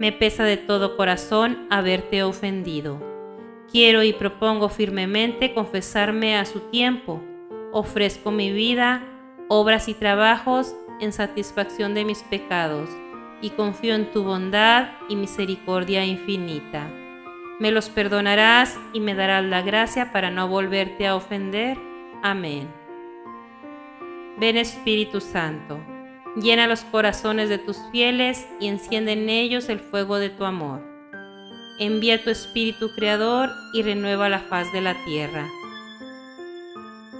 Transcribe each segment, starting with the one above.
me pesa de todo corazón haberte ofendido. Quiero y propongo firmemente confesarme a su tiempo. Ofrezco mi vida, obras y trabajos en satisfacción de mis pecados, y confío en tu bondad y misericordia infinita. Me los perdonarás y me darás la gracia para no volverte a ofender. Amén. Ven Espíritu Santo. Llena los corazones de tus fieles y enciende en ellos el fuego de tu amor. Envía tu espíritu creador y renueva la faz de la tierra.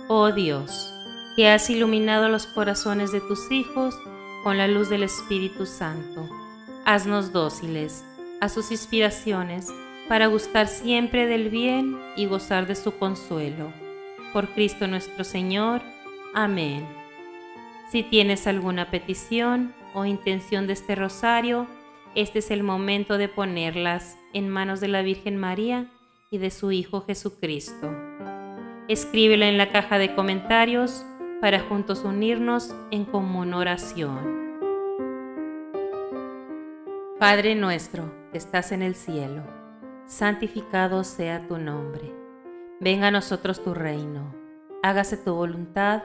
Oh Dios, que has iluminado los corazones de tus hijos con la luz del Espíritu Santo, haznos dóciles a sus inspiraciones para gustar siempre del bien y gozar de su consuelo. Por Cristo nuestro Señor. Amén. Si tienes alguna petición o intención de este rosario, este es el momento de ponerlas en manos de la Virgen María y de su Hijo Jesucristo. Escríbela en la caja de comentarios para juntos unirnos en común oración. Padre nuestro que estás en el cielo, santificado sea tu nombre. Venga a nosotros tu reino. Hágase tu voluntad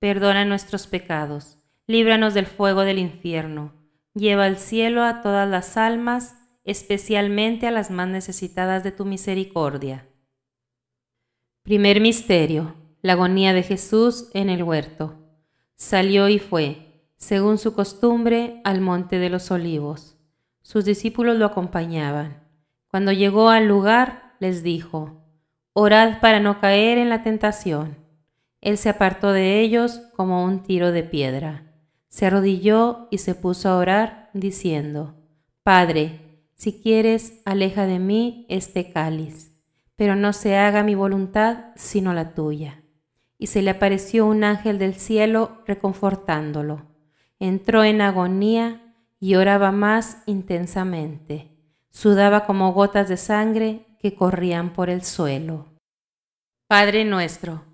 perdona nuestros pecados, líbranos del fuego del infierno, lleva al cielo a todas las almas, especialmente a las más necesitadas de tu misericordia. Primer Misterio. La agonía de Jesús en el huerto. Salió y fue, según su costumbre, al monte de los olivos. Sus discípulos lo acompañaban. Cuando llegó al lugar, les dijo, Orad para no caer en la tentación. Él se apartó de ellos como un tiro de piedra. Se arrodilló y se puso a orar, diciendo, Padre, si quieres, aleja de mí este cáliz, pero no se haga mi voluntad sino la tuya. Y se le apareció un ángel del cielo reconfortándolo. Entró en agonía y oraba más intensamente. Sudaba como gotas de sangre que corrían por el suelo. Padre nuestro,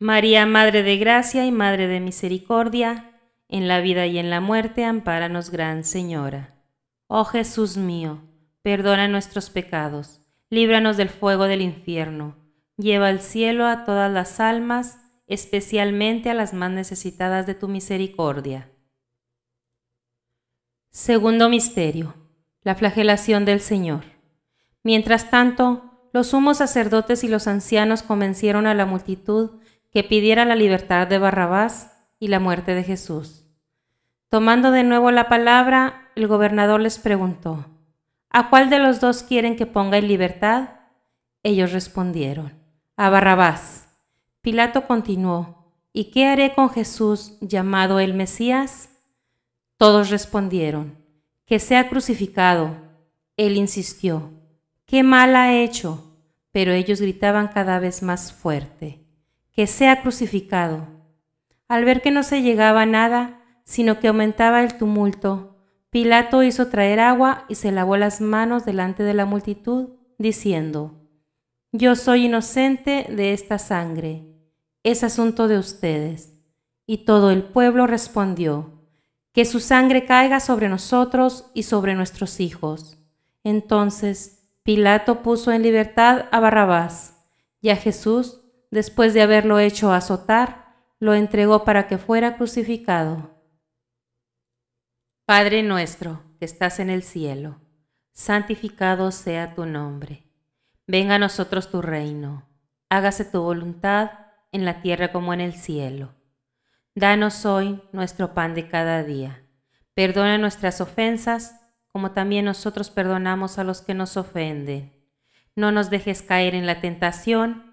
María, Madre de Gracia y Madre de Misericordia, en la vida y en la muerte, ampáranos, Gran Señora. Oh Jesús mío, perdona nuestros pecados, líbranos del fuego del infierno, lleva al cielo a todas las almas, especialmente a las más necesitadas de tu misericordia. Segundo misterio, la flagelación del Señor. Mientras tanto, los sumos sacerdotes y los ancianos convencieron a la multitud que pidiera la libertad de Barrabás y la muerte de Jesús. Tomando de nuevo la palabra, el gobernador les preguntó, ¿A cuál de los dos quieren que ponga en libertad? Ellos respondieron, a Barrabás. Pilato continuó, ¿y qué haré con Jesús llamado el Mesías? Todos respondieron, que sea crucificado. Él insistió, ¿qué mal ha hecho? Pero ellos gritaban cada vez más fuerte, que sea crucificado. Al ver que no se llegaba nada, sino que aumentaba el tumulto, Pilato hizo traer agua y se lavó las manos delante de la multitud, diciendo, Yo soy inocente de esta sangre, es asunto de ustedes. Y todo el pueblo respondió, Que su sangre caiga sobre nosotros y sobre nuestros hijos. Entonces Pilato puso en libertad a Barrabás y a Jesús Después de haberlo hecho azotar, lo entregó para que fuera crucificado. Padre nuestro, que estás en el cielo, santificado sea tu nombre. Venga a nosotros tu reino. Hágase tu voluntad en la tierra como en el cielo. Danos hoy nuestro pan de cada día. Perdona nuestras ofensas, como también nosotros perdonamos a los que nos ofenden. No nos dejes caer en la tentación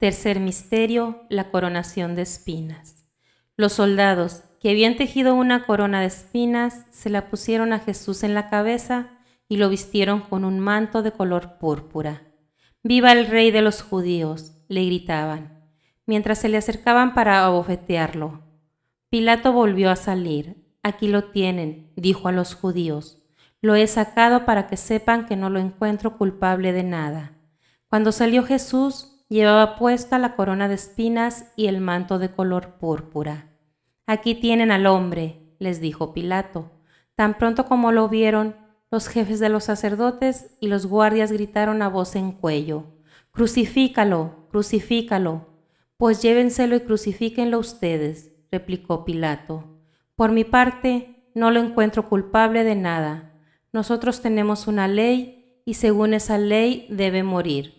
Tercer misterio, la coronación de espinas. Los soldados, que habían tejido una corona de espinas, se la pusieron a Jesús en la cabeza y lo vistieron con un manto de color púrpura. Viva el rey de los judíos, le gritaban, mientras se le acercaban para abofetearlo. Pilato volvió a salir. Aquí lo tienen, dijo a los judíos. Lo he sacado para que sepan que no lo encuentro culpable de nada. Cuando salió Jesús, Llevaba puesta la corona de espinas y el manto de color púrpura. Aquí tienen al hombre, les dijo Pilato. Tan pronto como lo vieron, los jefes de los sacerdotes y los guardias gritaron a voz en cuello, Crucifícalo, crucifícalo. Pues llévenselo y crucifíquenlo ustedes, replicó Pilato. Por mi parte, no lo encuentro culpable de nada. Nosotros tenemos una ley y según esa ley debe morir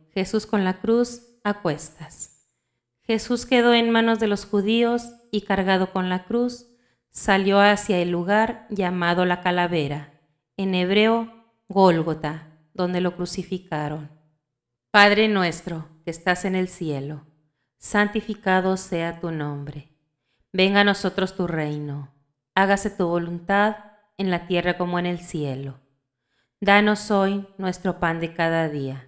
Jesús con la cruz a cuestas. Jesús quedó en manos de los judíos y cargado con la cruz, salió hacia el lugar llamado la calavera, en hebreo Gólgota, donde lo crucificaron. Padre nuestro que estás en el cielo, santificado sea tu nombre. Venga a nosotros tu reino, hágase tu voluntad en la tierra como en el cielo. Danos hoy nuestro pan de cada día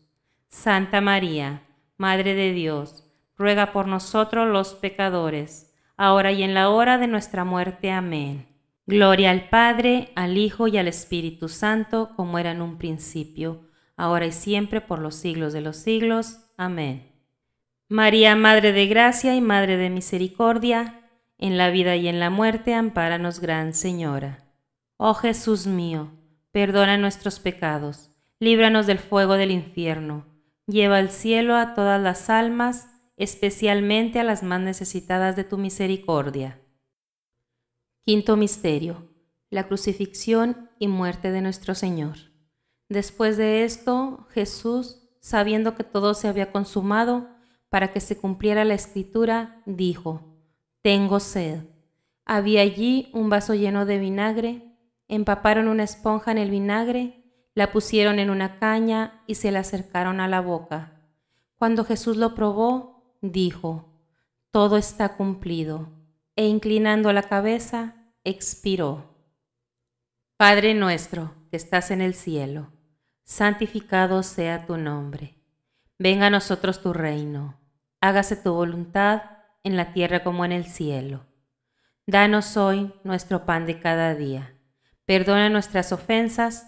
Santa María, Madre de Dios, ruega por nosotros los pecadores, ahora y en la hora de nuestra muerte. Amén. Gloria al Padre, al Hijo y al Espíritu Santo, como era en un principio, ahora y siempre, por los siglos de los siglos. Amén. María, Madre de Gracia y Madre de Misericordia, en la vida y en la muerte, ampáranos, Gran Señora. Oh Jesús mío, perdona nuestros pecados, líbranos del fuego del infierno Lleva al cielo a todas las almas, especialmente a las más necesitadas de tu misericordia. Quinto Misterio. La crucifixión y muerte de nuestro Señor. Después de esto, Jesús, sabiendo que todo se había consumado, para que se cumpliera la escritura, dijo, Tengo sed. Había allí un vaso lleno de vinagre, empaparon una esponja en el vinagre la pusieron en una caña y se la acercaron a la boca. Cuando Jesús lo probó, dijo, Todo está cumplido, e inclinando la cabeza, expiró. Padre nuestro, que estás en el cielo, santificado sea tu nombre. Venga a nosotros tu reino, hágase tu voluntad en la tierra como en el cielo. Danos hoy nuestro pan de cada día. Perdona nuestras ofensas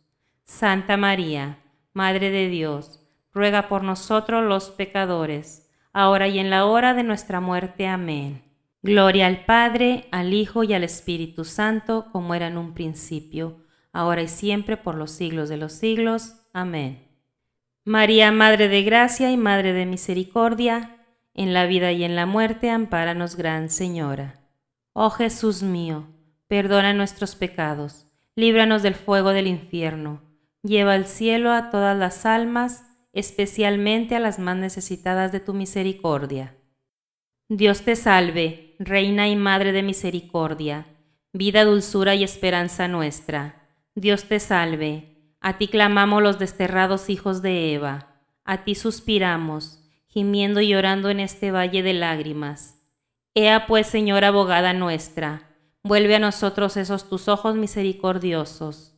Santa María, Madre de Dios, ruega por nosotros los pecadores, ahora y en la hora de nuestra muerte. Amén. Gloria al Padre, al Hijo y al Espíritu Santo, como era en un principio, ahora y siempre, por los siglos de los siglos. Amén. María, Madre de Gracia y Madre de Misericordia, en la vida y en la muerte, ampáranos, Gran Señora. Oh Jesús mío, perdona nuestros pecados, líbranos del fuego del infierno Lleva al cielo a todas las almas, especialmente a las más necesitadas de tu misericordia. Dios te salve, Reina y Madre de Misericordia, vida, dulzura y esperanza nuestra. Dios te salve, a ti clamamos los desterrados hijos de Eva, a ti suspiramos, gimiendo y llorando en este valle de lágrimas. Ea pues, Señora abogada nuestra, vuelve a nosotros esos tus ojos misericordiosos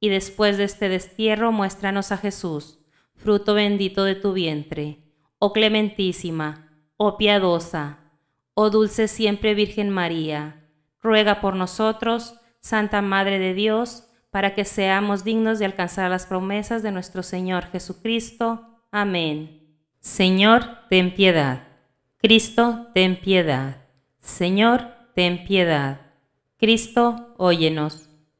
y después de este destierro muéstranos a Jesús, fruto bendito de tu vientre, oh clementísima, oh piadosa, oh dulce siempre Virgen María, ruega por nosotros, Santa Madre de Dios, para que seamos dignos de alcanzar las promesas de nuestro Señor Jesucristo. Amén. Señor, ten piedad. Cristo, ten piedad. Señor, ten piedad. Cristo, óyenos.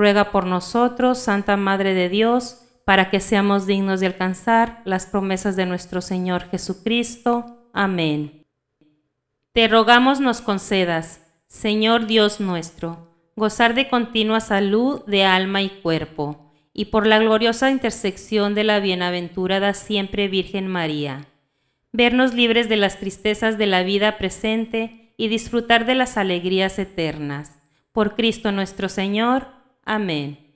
ruega por nosotros, Santa Madre de Dios, para que seamos dignos de alcanzar las promesas de nuestro Señor Jesucristo. Amén. Te rogamos nos concedas, Señor Dios nuestro, gozar de continua salud de alma y cuerpo, y por la gloriosa intersección de la bienaventurada siempre Virgen María, vernos libres de las tristezas de la vida presente y disfrutar de las alegrías eternas. Por Cristo nuestro Señor, Amén.